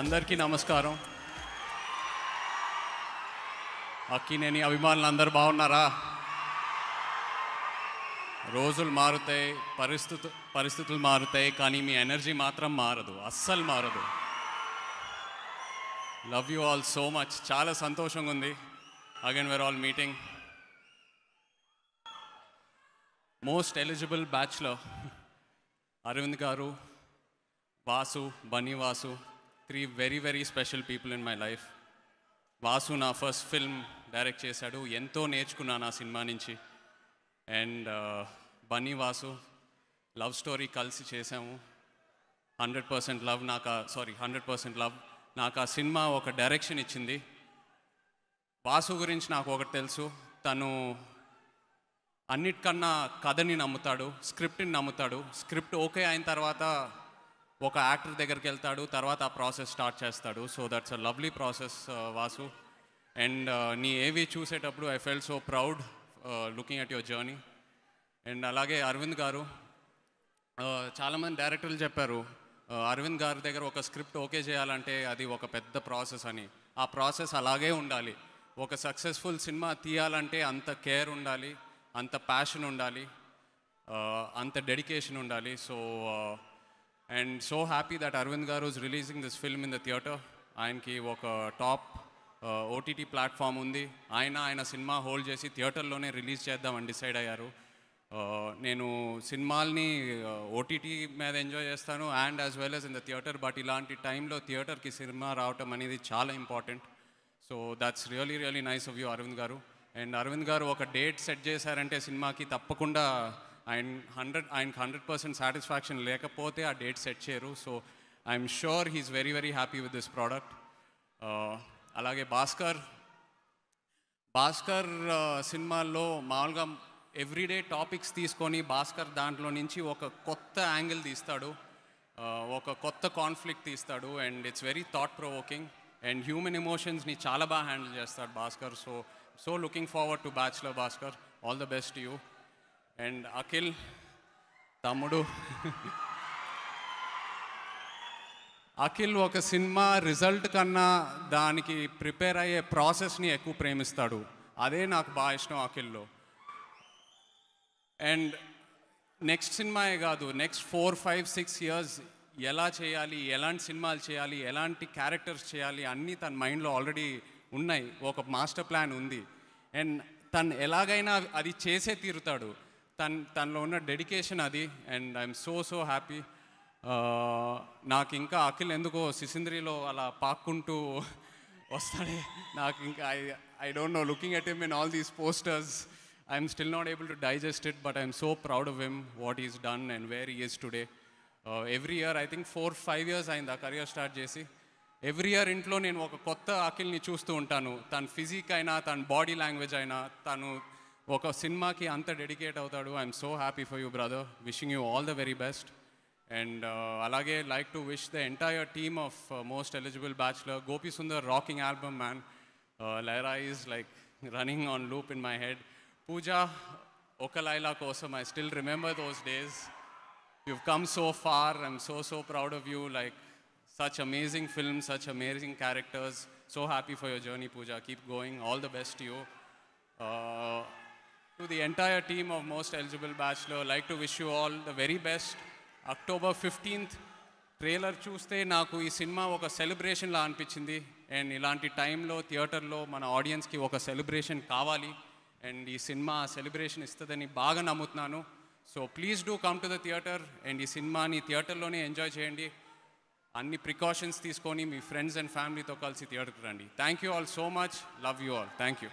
అందరికీ నమస్కారం అక్కినేని అభిమానులు అందరు బాగున్నారా రోజులు మారుతాయి పరిస్థితు పరిస్థితులు మారుతాయి కానీ మీ ఎనర్జీ మాత్రం మారదు అస్సలు మారదు love you all so much చాలా సంతోషంగా ఉంది again we're all meeting most eligible బ్యాచ్లో అరవింద్ గారు Vasu Bunny Vasu three very very special people in my life Vasu నా ఫస్ట్ ఫిల్మ్ డైరెక్ట్ చేశాడు ఎంతో నేర్చుకున్నాను ఆ సినిమా నుంచి and Bunny Vasu love story కలిసి చేసాము హండ్రెడ్ పర్సెంట్ లవ్ నాకు సారీ హండ్రెడ్ పర్సెంట్ లవ్ నాకు ఆ సినిమా ఒక డైరెక్షన్ ఇచ్చింది వాసు గురించి నాకు ఒకటి తెలుసు తను అన్నిటికన్నా కథని నమ్ముతాడు స్క్రిప్ట్ని నమ్ముతాడు స్క్రిప్ట్ ఓకే అయిన తర్వాత ఒక యాక్టర్ దగ్గరికి వెళ్తాడు తర్వాత ఆ ప్రాసెస్ స్టార్ట్ చేస్తాడు so that's a lovely process Vasu and నీ ఏవి చూసేటప్పుడు I fell so proud looking at your journey and అలాగే అరవింద్ గారు uh, చాలామంది డైరెక్టర్లు చెప్పారు అరవింద్ uh, గారి దగ్గర ఒక స్క్రిప్ట్ ఓకే చేయాలంటే అది ఒక పెద్ద ప్రాసెస్ అని ఆ ప్రాసెస్ అలాగే ఉండాలి ఒక సక్సెస్ఫుల్ సినిమా తీయాలంటే అంత కేర్ ఉండాలి అంత ప్యాషన్ ఉండాలి uh, అంత డెడికేషన్ ఉండాలి so and so happy that Aravind గారు is releasing this film in the theatre ఆయనకి ఒక టాప్ ఓటీటీ ప్లాట్ఫామ్ ఉంది ఆయన ఆయన సినిమా హోల్డ్ చేసి థియేటర్లోనే రిలీజ్ చేద్దామని డిసైడ్ అయ్యారు నేను సినిమాల్ని ఓటీటీ మీద ఎంజాయ్ చేస్తాను and as well as in the theatre but ఇలాంటి టైంలో థియేటర్కి సినిమా రావటం అనేది చాలా important so that's really really nice of you Aravind garu and Arvind గారు ఒక డేట్ సెట్ చేశారంటే సినిమాకి తప్పకుండా ఆయన హండ్రెడ్ ఆయనకు హండ్రెడ్ పర్సెంట్ సాటిస్ఫాక్షన్ లేకపోతే ఆ డేట్ సెట్ చేయరు so I'm sure he's very very happy with this product అలాగే భాస్కర్ భాస్కర్ uh, సినిమాల్లో మామూలుగా ఎవ్రీడే టాపిక్స్ తీసుకొని భాస్కర్ దాంట్లో నుంచి ఒక కొత్త యాంగిల్ తీస్తాడు uh, ఒక కొత్త కాన్ఫ్లిక్ట్ తీస్తాడు and it's very thought provoking and human ఎమోషన్స్ని చాలా బాగా హ్యాండిల్ చేస్తాడు Bhaskar so so looking forward to bachelor Bhaskar all the best you and Akhil తమ్ముడు అఖిల్ ఒక సినిమా రిజల్ట్ కన్నా దానికి ప్రిపేర్ అయ్యే ప్రాసెస్ని ఎక్కువ ప్రేమిస్తాడు అదే నాకు బాగా ఇష్టం అఖిల్లో అండ్ నెక్స్ట్ సినిమాయే కాదు next four five six years ఎలా చేయాలి ఎలాంటి సినిమాలు చేయాలి ఎలాంటి క్యారెక్టర్స్ చేయాలి అన్నీ తన మైండ్లో ఆల్రెడీ ఉన్నాయి ఒక మాస్టర్ ప్లాన్ ఉంది అండ్ తను ఎలాగైనా అది చేసే తీరుతాడు తన తనలో ఉన్న డెడికేషన్ అది and I'm so so happy నాకు ఇంకా అఖిల్ ఎందుకో సిసింద్రిలో అలా పాక్కుంటూ వస్తాడే నాకు ఇంకా I I don't know looking at him in all these posters I'm still not able to digest it but I'm so proud of him what is done and where years today every year I think four five years అయింది ఆ career start చేసి every year ఇంట్లో నేను ఒక కొత్త అఖిల్ని చూస్తూ ఉంటాను తన ఫిజిక్ అయినా తన బాడీ లాంగ్వేజ్ అయినా తను ఒక సినిమాకి అంత డెడికేట్ అవుతాడు I'm so happy for you brother wishing you all the very best and అలాగే like to wish the entire team of most eligible bachelor Gopi Sundar rocking album man Leharaayi is like running on loop in my head Pooja Oka Laila Kosam I still remember those days you come so far I'm so so proud of you like such amazing films, such amazing characters. So happy for your journey, Pooja. Keep going. All the best to you. Uh, To the entire team of Most Eligible Bachelor, like to wish you all the very best. October fifteenth trailer చూస్తే నాకు ఈ cinema ఒక సెలబ్రేషన్లా అనిపించింది and ఇలాంటి టైంలో థియేటర్లో మన ఆడియన్స్కి ఒక సెలబ్రేషన్ కావాలి అండ్ ఈ సినిమా సెలబ్రేషన్ ఇస్తుందని బాగా నమ్ముతున్నాను so please do come to the theatre and ఈ సినిమాని థియేటర్లోనే ఎంజాయ్ చేయండి అన్ని ప్రికాషన్స్ తీసుకొని మీ ఫ్రెండ్స్ అండ్ ఫ్యామిలీతో కలిసి థియేటర్కి రండి thank you all so much love you all thank you